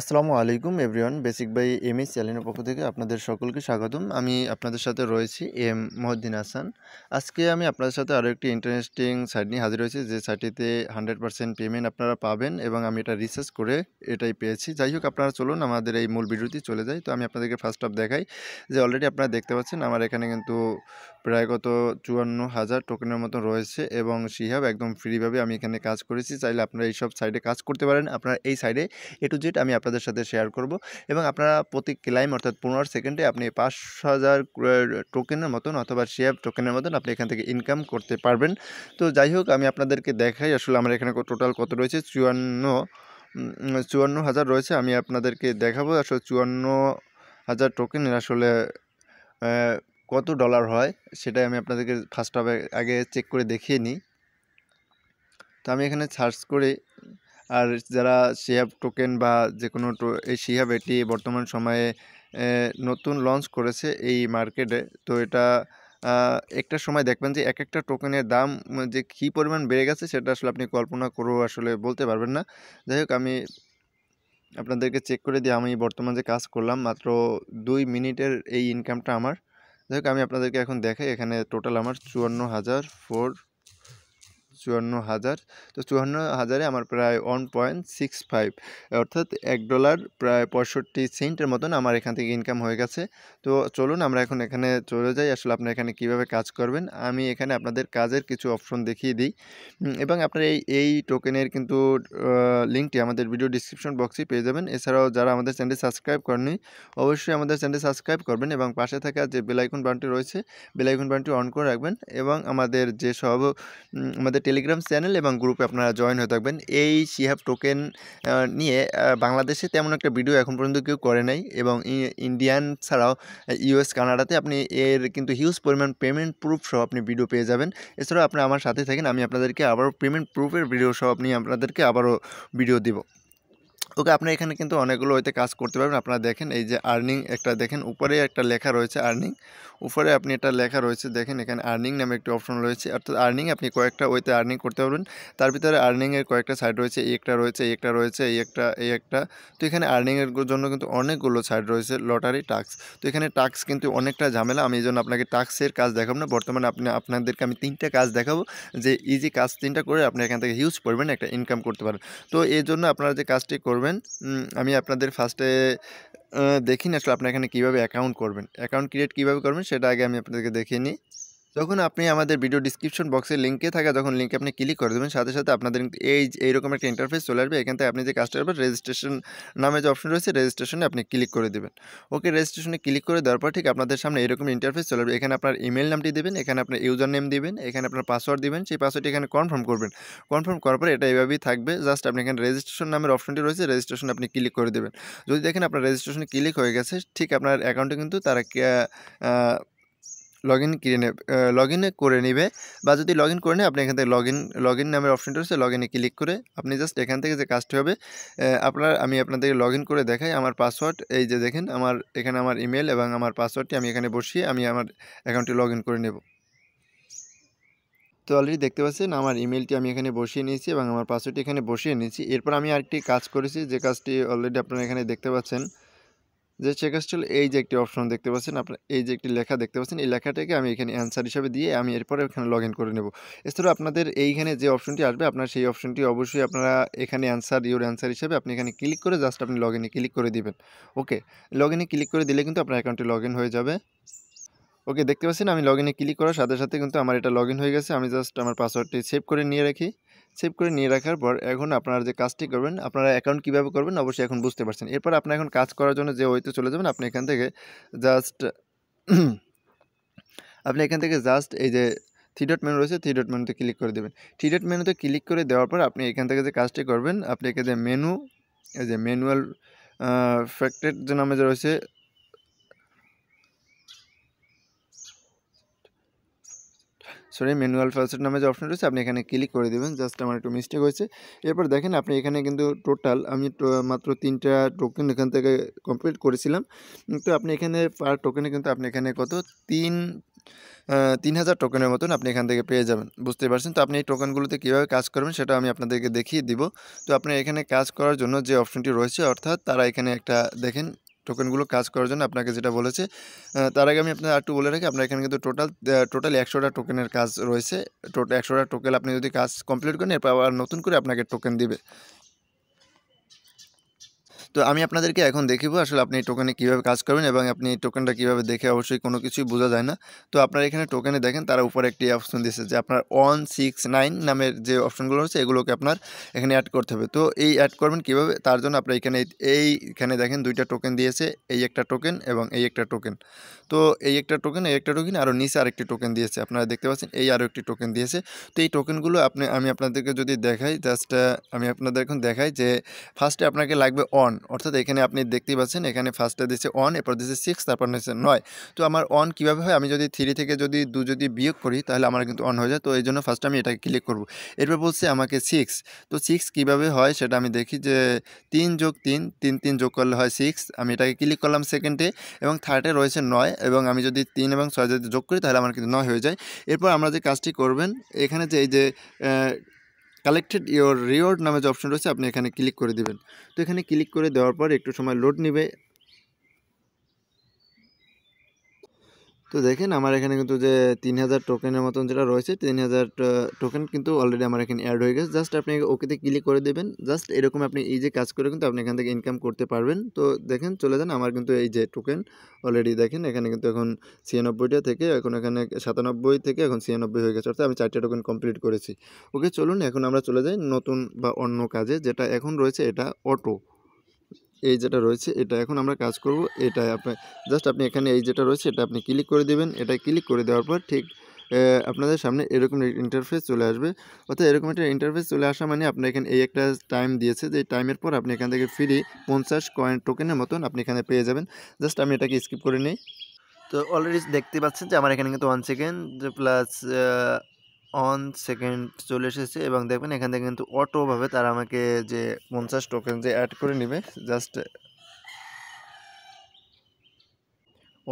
আসসালামু আলাইকুম everyone basic by M S চ্যালেনের পক্ষ থেকে আপনাদের সকলকে স্বাগতম আমি আপনাদের সাথে রয়েছি এম মহদ্দিন আসান আজকে আমি আপনাদের সাথে আরও একটি ইন্টারেস্টিং সাইট নিয়ে হাজির হয়েছি যে সাইটটিতে হান্ড্রেড পার্সেন্ট পেমেন্ট আপনারা পাবেন এবং আমি এটা রিসার্চ করে এটাই পেয়েছি যাই হোক আপনারা চলুন আমাদের এই মূল ভিডিওটি চলে যায় তো আমি আপনাদেরকে ফার্স্ট অফ দেখাই যে অলরেডি আপনারা দেখতে পাচ্ছেন আমার এখানে কিন্তু প্রায় কত চুয়ান্ন হাজার টোকেনের মতো রয়েছে এবং সিহাব একদম ফ্রিভাবে আমি এখানে কাজ করেছি চাইলে আপনারা এইসব সাইডে কাজ করতে পারেন আপনার এই সাইডে এ টু জেড আমি আপনাদের সাথে শেয়ার করব এবং আপনারা প্রতি ক্লাইম অর্থাৎ পনেরো সেকেন্ডে আপনি পাঁচ হাজার টোকেনের মতন অথবা শিহাব টোকেনের মতন আপনি এখান থেকে ইনকাম করতে পারবেন তো যাই হোক আমি আপনাদেরকে দেখাই আসলে আমার এখানে টোটাল কত রয়েছে চুয়ান্ন চুয়ান্ন হাজার রয়েছে আমি আপনাদেরকে দেখাবো আসলে চুয়ান্ন হাজার টোকেনের আসলে কত ডলার হয় সেটাই আমি আপনাদেরকে ফার্স্ট হবে আগে চেক করে দেখিয়ে নিই তো আমি এখানে সার্চ করে আর যারা শিহাব টোকেন বা যে কোনো এই শিহাব এটি বর্তমান সময়ে নতুন লঞ্চ করেছে এই মার্কেটে তো এটা একটা সময় দেখবেন যে এক একটা টোকেনের দাম যে কী পরিমাণ বেড়ে গেছে সেটা আসলে আপনি কল্পনা করো আসলে বলতে পারবেন না যাই হোক আমি আপনাদেরকে চেক করে দিয়ে আমি বর্তমান যে কাজ করলাম মাত্র দুই মিনিটের এই ইনকামটা আমার যাই হোক আমি আপনাদেরকে এখন দেখাই এখানে টোটাল আমার চুয়ান্ন হাজার ফোর চুয়ান্ন হাজার তো চুয়ান্ন হাজারে আমার প্রায় ওয়ান পয়েন্ট সিক্স ফাইভ অর্থাৎ এক ডলার প্রায় পঁয়ষট্টি সেন্টের মতন আমার এখান থেকে ইনকাম হয়ে গেছে তো চলুন আমরা এখন এখানে চলে যাই আসলে আপনারা এখানে কিভাবে কাজ করবেন আমি এখানে আপনাদের কাজের কিছু অপশন দেখিয়ে দিই এবং আপনার এই এই টোকেনের কিন্তু লিঙ্কটি আমাদের ভিডিও ডিসক্রিপশন বক্সে পেয়ে যাবেন এছাড়াও যারা আমাদের চ্যানেলটি সাবস্ক্রাইব করেনি অবশ্যই আমাদের চ্যানেলটি সাবস্ক্রাইব করবেন এবং পাশে থাকা যে বেলাইকন বানটি রয়েছে বেলাইকন বানটি অন করে রাখবেন এবং আমাদের যেসব আমাদের টেলিগ্রাম চ্যানেল এবং গ্রুপে আপনারা জয়েন হয়ে থাকবেন এই সিহাব টোকেন নিয়ে বাংলাদেশে তেমন একটা ভিডিও এখন পর্যন্ত কেউ করে নাই এবং ইন্ডিয়ান ছাড়াও ইউএস কানাডাতে আপনি এর কিন্তু হিউজ পরিমাণ পেমেন্ট প্রুফ সহ আপনি ভিডিও পেয়ে যাবেন এছাড়াও আপনি আমার সাথে থাকেন আমি আপনাদেরকে আবারও পেমেন্ট প্রুফের ভিডিও সহ আপনি আপনাদেরকে আবারও ভিডিও দেবো ওকে আপনি এখানে কিন্তু অনেকগুলো হইতে কাজ করতে পারবেন আপনারা দেখেন এই যে আর্নিং একটা দেখেন উপরে একটা লেখা রয়েছে আর্নিং উপরে আপনি একটা লেখা রয়েছে দেখেন এখানে আর্নিং নামে একটি অপশন রয়েছে অর্থাৎ আর্নিং আপনি কয়েকটা ওইতে আর্নিং করতে পারবেন তার ভিতরে আর্নিংয়ের কয়েকটা সাইড রয়েছে এই একটা রয়েছে এই একটা রয়েছে এই একটা এই একটা তো এখানে আর্নিংয়ের জন্য কিন্তু অনেকগুলো সাইড রয়েছে লটারি টাক্স তো এখানে টাক্স কিন্তু অনেকটা ঝামেলা আমি এই জন্য আপনাকে টাক্সের কাজ দেখাবো না বর্তমানে আপনি আপনাদেরকে আমি তিনটা কাজ দেখাবো যে ইজি কাজ তিনটা করে আপনি এখান থেকে হিউজ পরিমাণে একটা ইনকাম করতে পারেন তো এই জন্য আপনারা যে কাজটি করবেন করবেন আমি আপনাদের ফার্স্টে দেখিনি আসলে আপনার এখানে কীভাবে অ্যাকাউন্ট করবেন অ্যাকাউন্ট ক্রিয়েট কীভাবে করবেন সেটা আগে আমি আপনাদেরকে দেখিয়ে নিই যখন আপনি আমাদের ভিডিও ডিসক্রিপশন বক্সের লিঙ্কে থাকা যখন লিঙ্কে আপনি ক্লিক করে দেবেন সাথে সাথে আপনাদের এই এইরকম একটা ইন্টারফেস চলে আসবে এখান থেকে আপনি যে কাজটা করবেন রেজিস্ট্রেশন নামে যে অপশন রয়েছে রেজিস্ট্রেশনে আপনি ক্লিক করে দেবেন ওকে রেজিস্ট্রেশনে ক্লিক করে দেওয়ার পর ঠিক আপনাদের সামনে এরকম ইন্টারফেস চলে আসবে এখানে আপনার ইমেল নামটি দেবেন এখানে আপনার ইউজার নেম দেবেন এখানে আপনার পাসওয়ার্ড দেবেন সেই পাসওয়ার্ডটি এখানে কনফার্ম করবেন কনফার্ম করার পর এটা এভাবেই থাকবে জাস্ট আপনি এখানে রেজিস্ট্রেশন নামের অপশনটি রয়েছে রেজিস্ট্রেশন আপনি ক্লিক করে দেবেন যদি দেখেন আপনার রেজিস্ট্রেশন ক্লিক হয়ে গেছে ঠিক আপনার অ্যাকাউন্টে কিন্তু তারা লগ ইন কিনে নেবে লগ ইন করে নেবে বা যদি লগ ইন করে নেয় আপনি এখান থেকে লগ ইন লগ ইন নামের অপশনটা রয়েছে লগ ক্লিক করে আপনি জাস্ট এখান থেকে যে কাজটি হবে আপনার আমি আপনাদেরকে লগ ইন করে দেখাই আমার পাসওয়ার্ড এই যে দেখেন আমার এখানে আমার ইমেল এবং আমার পাসওয়ার্ডটি আমি এখানে বসিয়ে আমি আমার অ্যাকাউন্টটি লগ ইন করে নেব তো অলরেডি দেখতে পাচ্ছেন আমার ইমেলটি আমি এখানে বসিয়ে নিয়েছি এবং আমার পাসওয়ার্ডটি এখানে বসিয়ে নিয়েছি এরপর আমি আরেকটি কাজ করেছি যে কাজটি অলরেডি আপনারা এখানে দেখতে পাচ্ছেন যে চেক টুল এই যে একটি অপশন দেখতে পাচ্ছেন আপনার এই যে একটি লেখা দেখতে পাচ্ছেন এই লেখাটাকে আমি এখানে অ্যান্সার হিসাবে দিয়ে আমি এরপরে এখানে লগ করে নেব এছাড়াও আপনাদের এইখানে যে অপশনটি আসবে আপনার সেই অপশনটি অবশ্যই আপনারা এখানে অ্যান্সার ইউর অ্যান্সার হিসাবে আপনি এখানে ক্লিক করে জাস্ট আপনি লগ ক্লিক করে দিবেন ওকে লগ ক্লিক করে দিলে কিন্তু আপনার অ্যাকাউন্টটি লগ হয়ে যাবে ওকে দেখতে পাচ্ছেন আমি লগ ইনে ক্লিক করার সাথে সাথে কিন্তু আমার এটা লগ হয়ে গেছে আমি জাস্ট আমার পাসওয়ার্ডটি সেভ করে নিয়ে রাখি সেভ করে নিয়ে রাখার পর এখন আপনারা যে কাজটি করবেন আপনারা অ্যাকাউন্ট কীভাবে করবেন অবশ্যই এখন বুঝতে পারছেন এরপর আপনার এখন কাজ করার জন্য যে ওইতে চলে যাবেন আপনি এখান থেকে জাস্ট আপনি এখান থেকে জাস্ট এই যে থ্রি ডট মেনু রয়েছে থ্রি ডট মেনুতে ক্লিক করে দেবেন থ্রি ডট মেনুতে ক্লিক করে দেওয়ার পর আপনি এখান থেকে যে কাজটি করবেন আপনি এখানে যে মেনু এই যে ম্যানুয়াল ফ্যাক্টের যে নামে যে রয়েছে সরি ম্যানুয়াল ফার্স্ট নামে যে অপশন রয়েছে আপনি এখানে ক্লিক করে দেবেন জাস্ট আমার একটু মিস্টেক হয়েছে এরপর দেখেন আপনি এখানে কিন্তু টোটাল আমি মাত্র তিনটা টোকেন এখান থেকে কমপ্লিট করেছিলাম কিন্তু আপনি এখানে পার টোকেনে কিন্তু আপনি এখানে কত তিন তিন হাজার টোকেনের মতন আপনি এখান থেকে পেয়ে যাবেন বুঝতে পারছেন তো আপনি এই টোকেনগুলোতে কীভাবে কাজ করবেন সেটা আমি আপনাদেরকে দেখিয়ে দিব তো আপনি এখানে কাজ করার জন্য যে অপশনটি রয়েছে অর্থাৎ তারা এখানে একটা দেখেন টোকেনগুলো কাজ করার জন্য আপনাকে যেটা বলেছে তার আগে আমি আপনার একটু বলে রাখি আপনার এখানে কিন্তু টোটাল টোটাল একশোটা টোকেনের কাজ রয়েছে টোটাল একশোটা টোকেন আপনি যদি কাজ কমপ্লিট করেন এরপর আবার নতুন করে আপনাকে টোকেন দিবে তো আমি আপনাদেরকে এখন দেখিব আসলে আপনি এই টোকেনে কীভাবে কাজ করবেন এবং আপনি এই টোকেনটা কীভাবে দেখে অবশ্যই কোনো কিছুই বোঝা যায় না তো আপনার এখানে টোকেনে দেখেন তারা উপরে একটি অপশন দিয়েছে যে আপনার ওয়ান সিক্স নাইন নামের যে অপশনগুলো রয়েছে এগুলোকে আপনার এখানে অ্যাড করতে হবে তো এই অ্যাড করবেন কীভাবে তার জন্য আপনার এখানে এইখানে দেখেন দুইটা টোকেন দিয়েছে এই একটা টোকেন এবং এই একটা টোকেন তো এই একটা টোকেন এই একটা টোকেন আরও নিচে আরেকটি টোকেন দিয়েছে আপনারা দেখতে পাচ্ছেন এই আরও একটি টোকেন দিয়েছে তো এই টোকেনগুলো আপনি আমি আপনাদেরকে যদি দেখাই জাস্ট আমি আপনাদের এখন দেখাই যে ফার্স্টে আপনাকে লাগবে অন অর্থাৎ এখানে আপনি দেখতেই পাচ্ছেন এখানে ফার্স্টে দিচ্ছে ওয়ান এরপর দিচ্ছে সিক্স তারপর দিচ্ছে নয় তো আমার অন কীভাবে হয় আমি যদি থ্রি থেকে যদি দু যদি বিয়োগ করি তাহলে আমার কিন্তু অন হয়ে যায় তো এই জন্য ফার্স্ট আমি এটাকে ক্লিক করব এরপর বলছে আমাকে সিক্স তো সিক্স কীভাবে হয় সেটা আমি দেখি যে তিন যোগ তিন তিন তিন যোগ করলে হয় সিক্স আমি এটাকে ক্লিক করলাম সেকেন্ডে এবং থার্ডে রয়েছে নয় এবং আমি যদি তিন এবং ছয় যদি যোগ করি তাহলে আমার কিন্তু নয় হয়ে যায় এরপর আমরা যে কাজটি করবেন এখানে যে এই যে কালেক্টেড ইওর রিওয়ার্ড নামে যে অপশন রয়েছে আপনি এখানে ক্লিক করে দেবেন তো এখানে ক্লিক করে দেওয়ার পর একটু সময় লোড নেবে তো দেখেন আমার এখানে কিন্তু যে তিন হাজার টোকেনের মতন যেটা রয়েছে তিন হাজার টোকেন কিন্তু অলরেডি আমার এখানে অ্যাড হয়ে গেছে জাস্ট আপনি ওকেতে ক্লিক করে দেবেন জাস্ট এরকম আপনি এই যে কাজ করে কিন্তু আপনি এখান থেকে ইনকাম করতে পারবেন তো দেখেন চলে যান আমার কিন্তু এই যে টোকেন অলরেডি দেখেন এখানে কিন্তু এখন ছিয়ানব্বইটা থেকে এখন এখানে সাতানব্বই থেকে এখন ছিয়ানব্বই হয়ে গেছে অর্থাৎ আমি চারটে টোকেন কমপ্লিট করেছি ওকে চলুন এখন আমরা চলে যাই নতুন বা অন্য কাজে যেটা এখন রয়েছে এটা অটো এই যেটা রয়েছে এটা এখন আমরা কাজ করব এটা আপনার জাস্ট আপনি এখানে এই যেটা রয়েছে এটা আপনি ক্লিক করে দেবেন এটা ক্লিক করে দেওয়ার পর ঠিক আপনাদের সামনে এরকম ইন্টারফেস চলে আসবে অর্থাৎ এরকম একটা ইন্টারফেস চলে আসা মানে আপনি এখানে এই একটা টাইম দিয়েছে যে টাইমের পর আপনি এখান থেকে ফ্রি পঞ্চাশ কয়েন টোকেনের মতন আপনি এখানে পেয়ে যাবেন জাস্ট আমি এটাকে স্কিপ করে নিই তো অলরেডি দেখতে পাচ্ছেন যে আমার এখানে কিন্তু one second plus one second চলে এসেছে এবং দেখবেন এখান থেকে কিন্তু অটোভাবে তারা আমাকে যে পঞ্চাশ টোকেন যে অ্যাড করে নেবে জাস্ট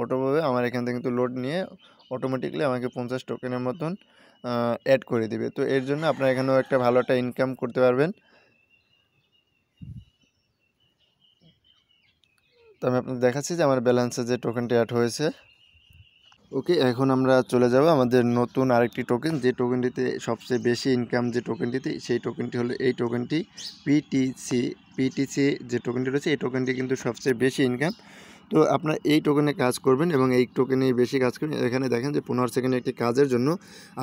অটোভাবে আমার এখান থেকে কিন্তু লোড নিয়ে অটোমেটিকলি আমাকে পঞ্চাশ টোকেনের মতন অ্যাড করে দিবে তো এর জন্য আপনারা এখানেও একটা ভালো একটা ইনকাম করতে পারবেন তো আমি আপনাদের দেখাচ্ছি যে আমার ব্যালেন্সে যে টোকেনটি অ্যাড হয়েছে ওকে এখন আমরা চলে যাব আমাদের নতুন আরেকটি টোকেন যে টোকেনটিতে সবচেয়ে বেশি ইনকাম যে টোকেনটিতে সেই টোকেনটি হলো এই টোকেনটি পিটিসি পিটিসি যে টোকেনটি রয়েছে এই টোকেনটি কিন্তু সবচেয়ে বেশি ইনকাম তো আপনার এই টোকেনে কাজ করবেন এবং এই টোকেনে বেশি কাজ করবেন এখানে দেখেন যে পনেরো সেকেন্ডে একটি কাজের জন্য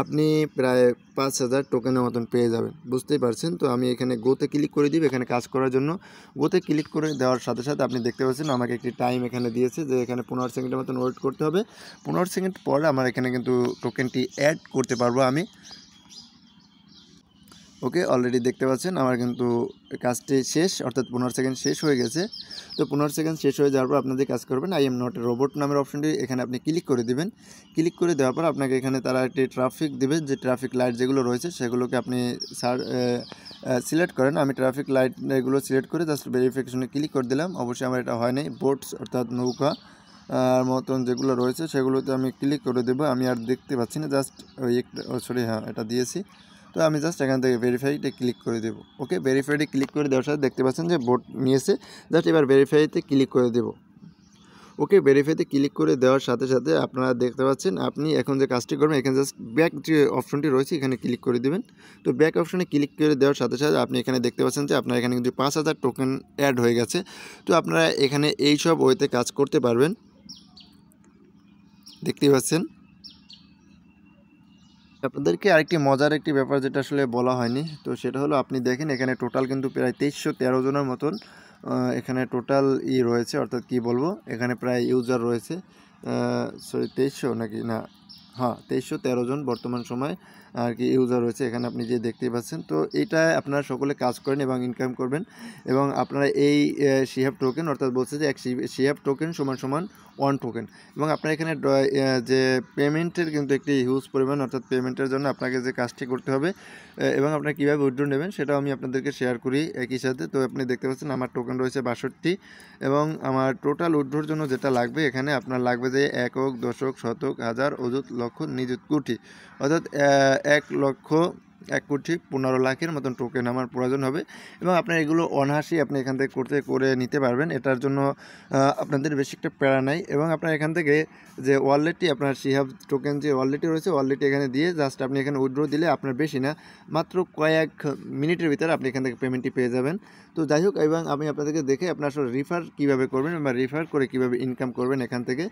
আপনি প্রায় পাঁচ হাজার টোকেনের মতন পেয়ে যাবেন বুঝতেই পারছেন তো আমি এখানে গোতে ক্লিক করে দিব এখানে কাজ করার জন্য গোতে ক্লিক করে দেওয়ার সাথে সাথে আপনি দেখতে পাচ্ছেন আমাকে একটি টাইম এখানে দিয়েছে যে এখানে পনেরো সেকেন্ডের মতন ওয়েট করতে হবে পনেরো সেকেন্ড পরে আমার এখানে কিন্তু টোকেনটি অ্যাড করতে পারবো আমি ওকে অলরেডি দেখতে পাচ্ছেন আমার কিন্তু কাজটি শেষ অর্থাৎ পনেরো সেকেন্ড শেষ হয়ে গেছে তো পনেরো সেকেন্ড শেষ হয়ে যাওয়ার পর আপনাদের কাজ করবেন আই এম নট রোবট নামের অপশনটি এখানে আপনি ক্লিক করে দিবেন ক্লিক করে দেওয়ার পর আপনাকে এখানে তারা একটি ট্রাফিক দেবে যে ট্রাফিক লাইট যেগুলো রয়েছে সেগুলোকে আপনি সার সিলেক্ট করেন আমি ট্রাফিক লাইট এগুলো সিলেক্ট করে জাস্ট ভেরিফিকেশনে ক্লিক করে দিলাম অবশ্যই আমার এটা হয় নাই বোটস অর্থাৎ নৌকা আর মতন যেগুলো রয়েছে সেগুলোতে আমি ক্লিক করে দেবো আমি আর দেখতে পাচ্ছি না জাস্ট ওই একটা সরি হ্যাঁ এটা দিয়েছি তো আমি জাস্ট এখান থেকে ভেরিফাইতে ক্লিক করে দেবো ওকে ভেরিফাইডে ক্লিক করে দেওয়ার সাথে দেখতে পাচ্ছেন যে বোর্ড নিয়েছে জাস্ট এবার ভেরিফাইতে ক্লিক করে দেবো ওকে ভেরিফাইতে ক্লিক করে দেওয়ার সাথে সাথে আপনারা দেখতে পাচ্ছেন আপনি এখন যে কাজটি করবেন এখানে জাস্ট ব্যাক যে অপশনটি রয়েছে এখানে ক্লিক করে দেবেন তো ব্যাক অপশনে ক্লিক করে দেওয়ার সাথে সাথে আপনি এখানে দেখতে পাচ্ছেন যে আপনার এখানে কিন্তু পাঁচ হাজার টোকেন অ্যাড হয়ে গেছে তো আপনারা এখানে এই সব ওয়েতে কাজ করতে পারবেন দেখতেই পাচ্ছেন আপনাদেরকে আরেকটি মজার একটি ব্যাপার যেটা আসলে বলা হয়নি তো সেটা হলো আপনি দেখেন এখানে টোটাল কিন্তু প্রায় তেইশশো তেরো জনের মতন এখানে টোটাল ই রয়েছে অর্থাৎ কি বলবো এখানে প্রায় ইউজার রয়েছে সরি তেইশশো নাকি না হ্যাঁ তেইশশো তেরো জন বর্তমান সময় আর কি ইউজার রয়েছে এখানে আপনি যে দেখতেই পাচ্ছেন তো এটা আপনারা সকলে কাজ করেন এবং ইনকাম করবেন এবং আপনারা এই শিহাব টোকেন অর্থাৎ বলছে যে এক শিহাব টোকেন সমান সমান ওয়ান টোকেন এবং আপনার এখানে যে পেমেন্টের কিন্তু একটি হিউজ পরিমাণ অর্থাৎ পেমেন্টের জন্য আপনাকে যে কাজটি করতে হবে এবং আপনারা কীভাবে উইড্রো নেবেন সেটাও আমি আপনাদেরকে শেয়ার করি একই সাথে তো আপনি দেখতে পাচ্ছেন আমার টোকেন রয়েছে বাষট্টি এবং আমার টোটাল উইড্রোর জন্য যেটা লাগবে এখানে আপনার লাগবে যে একক দশক শতক হাজার অযুত লক্ষ নিযুত কোটি অর্থাৎ এক লক্ষ এক কোটি পনেরো লাখের মতন টোকেন আমার প্রয়োজন হবে এবং আপনার এগুলো অনাহাসি আপনি এখান থেকে করতে করে নিতে পারবেন এটার জন্য আপনাদের বেশি একটা প্যারা নাই এবং আপনার এখান থেকে যে ওয়ালেটটি আপনার সিহাব টোকেন যে ওয়ালেটটি রয়েছে ওয়ালেটটি এখানে দিয়ে জাস্ট আপনি এখানে উইড্রো দিলে আপনার বেশি না মাত্র কয়েক মিনিটের ভিতরে আপনি এখান থেকে পেমেন্টটি পেয়ে যাবেন তো যাই হোক এবং আমি আপনাদেরকে দেখে আপনার আসলে রিফার কীভাবে করবেন বা রিফার করে কিভাবে ইনকাম করবেন এখান থেকে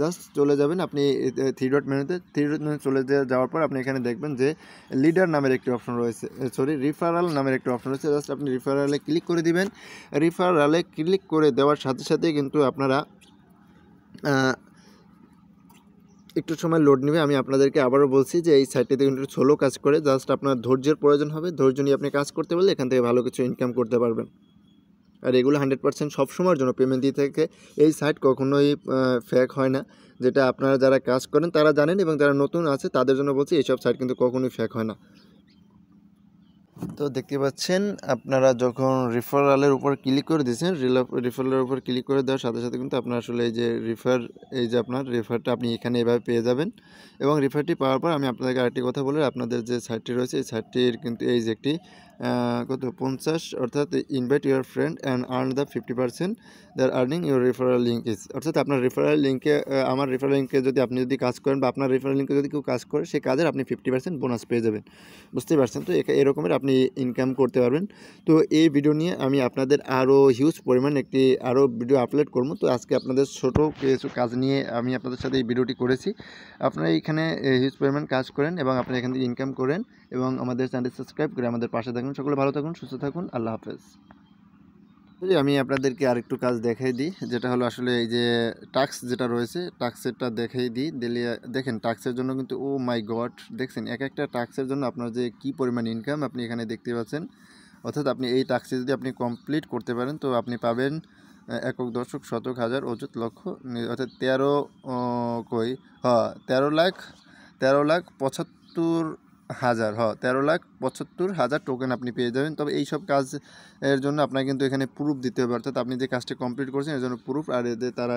জাস্ট চলে যাবেন আপনি থ্রি ডট মেনুতে থ্রি ডট মেনু চলে যাওয়ার পর আপনি এখানে দেখবেন যে লিডার নামের একটি অপশন রয়েছে সরি রিফারাল নামের একটি অপশন রয়েছে জাস্ট আপনি রিফারালে ক্লিক করে দিবেন রিফারালে ক্লিক করে দেওয়ার সাথে সাথে কিন্তু আপনারা একটু সময় লোড নেবে আমি আপনাদেরকে আবারও বলছি যে এই সাইটটিতে কিন্তু ছোলো কাজ করে জাস্ট আপনার ধৈর্যের প্রয়োজন হবে ধৈর্য নিয়ে আপনি কাজ করতে পারলে এখান থেকে ভালো কিছু ইনকাম করতে পারবেন আর এগুলো হান্ড্রেড পার্সেন্ট সবসময়ের জন্য পেমেন্ট দিয়ে থাকে এই সাইট কখনোই ফ্যাক হয় না যেটা আপনারা যারা কাজ করেন তারা জানেন এবং যারা নতুন আছে তাদের জন্য বলছি এইসব সাইট কিন্তু কখনোই ফ্যাক হয় না তো দেখতে পাচ্ছেন আপনারা যখন রেফারালের উপর ক্লিক করে দিয়েছেন রেফারালের উপর ক্লিক করে দেওয়ার সাথে সাথে কিন্তু আপনার আসলে এই যে রেফার এই যে আপনার রেফারটা আপনি এখানে এভাবে পেয়ে যাবেন এবং রেফারটি পাওয়ার পর আমি আপনাদেরকে আরেকটি কথা বলে আপনাদের যে সাইটটি রয়েছে এই সাইটটির কিন্তু এই যে একটি কত পঞ্চাশ অর্থাৎ invite your friend and earn the fifty percent their earning your referral link is অর্থাৎ আপনার রেফারাল লিঙ্কে আমার রেফারাল লিঙ্কে যদি আপনি যদি কাজ করেন বা আপনার রেফারাল লিঙ্কে যদি কেউ কাজ করে সেই কাজের আপনি ফিফটি পার্সেন্ট বোনাস পেয়ে যাবেন বুঝতেই পারছেন তো এরকমের আপনি ইনকাম করতে পারবেন তো এই ভিডিও নিয়ে আমি আপনাদের আরও হিউজ পরিমাণ একটি আরও ভিডিও আপলোড করবো তো আজকে আপনাদের ছোটো কিছু কাজ নিয়ে আমি আপনাদের সাথে এই ভিডিওটি করেছি আপনারা এখানে হিউজ পরিমাণ কাজ করেন এবং আপনারা এখান থেকে ইনকাম করেন এবং আমাদের চ্যানেল সাবস্ক্রাইব করে আমাদের পাশে থাকেন থাকুন সকলে ভালো থাকুন সুস্থ থাকুন আল্লাহ হাফেজ যদি আমি আপনাদেরকে আরেকটু কাজ দেখাই দিই যেটা হলো আসলে এই যে টাক্স যেটা রয়েছে টাক্সেরটা দেখাই দিই দিলে দেখেন টাক্সের জন্য কিন্তু ও মাই গড দেখছেন এক একটা টাক্সের জন্য আপনার যে কি পরিমাণ ইনকাম আপনি এখানে দেখতে পাচ্ছেন অর্থাৎ আপনি এই টাক্সে যদি আপনি কমপ্লিট করতে পারেন তো আপনি পাবেন একক দর্শক শতক হাজার অযুত লক্ষ অর্থাৎ তেরো কই হ্যাঁ তেরো লাখ তেরো লাখ পঁচাত্তর হাজার হ তেরো লাখ পঁচাত্তর হাজার টোকেন আপনি পেয়ে যাবেন তবে এই সব কাজ এর জন্য আপনাকে কিন্তু এখানে প্রুফ দিতে হবে অর্থাৎ আপনি যে কাজটা কমপ্লিট করছেন এর জন্য প্রুফ আর এদের তারা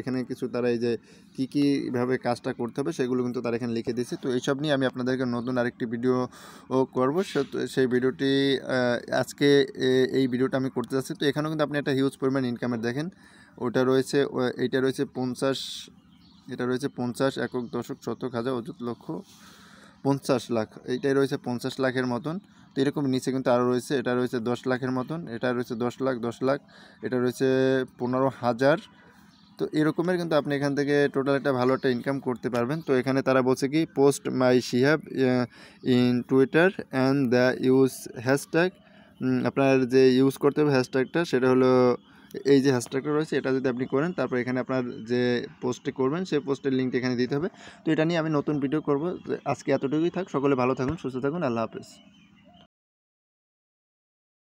এখানে কিছু তারা এই যে কী কীভাবে কাজটা করতে হবে সেগুলো কিন্তু তারা এখানে লিখে দিয়েছে তো এইসব নিয়ে আমি আপনাদেরকে নতুন আরেকটি ভিডিও করবো সেই ভিডিওটি আজকে এই ভিডিওটা আমি করতে যাচ্ছি তো এখানেও কিন্তু আপনি একটা হিউজ পরিমাণ ইনকামের দেখেন ওটা রয়েছে এটা রয়েছে পঞ্চাশ এটা রয়েছে পঞ্চাশ একক দশক শতক হাজার অযুত লক্ষ পঞ্চাশ লাখ এইটাই রয়েছে পঞ্চাশ লাখের মতন তো এরকম নিচে কিন্তু আরও রয়েছে এটা রয়েছে দশ লাখের মতন এটা রয়েছে দশ লাখ দশ লাখ এটা রয়েছে পনেরো হাজার তো এরকমের কিন্তু আপনি এখান থেকে টোটাল একটা ভালো একটা ইনকাম করতে পারবেন তো এখানে তারা বলছে কি post my Shihab in Twitter and the use hashtag আপনার যে ইউজ করতে হবে হ্যাশট্যাগটা সেটা হলো এই যে হ্যাশট্যাগটা রয়েছে এটা যদি আপনি করেন তারপর এখানে আপনার যে পোস্টে করবেন সেই পোস্টের লিঙ্কটা এখানে দিতে হবে তো এটা নিয়ে আমি নতুন ভিডিও করব আজকে এতটুকুই থাক সকলে ভালো থাকুন সুস্থ থাকুন আল্লাহ হাফেজ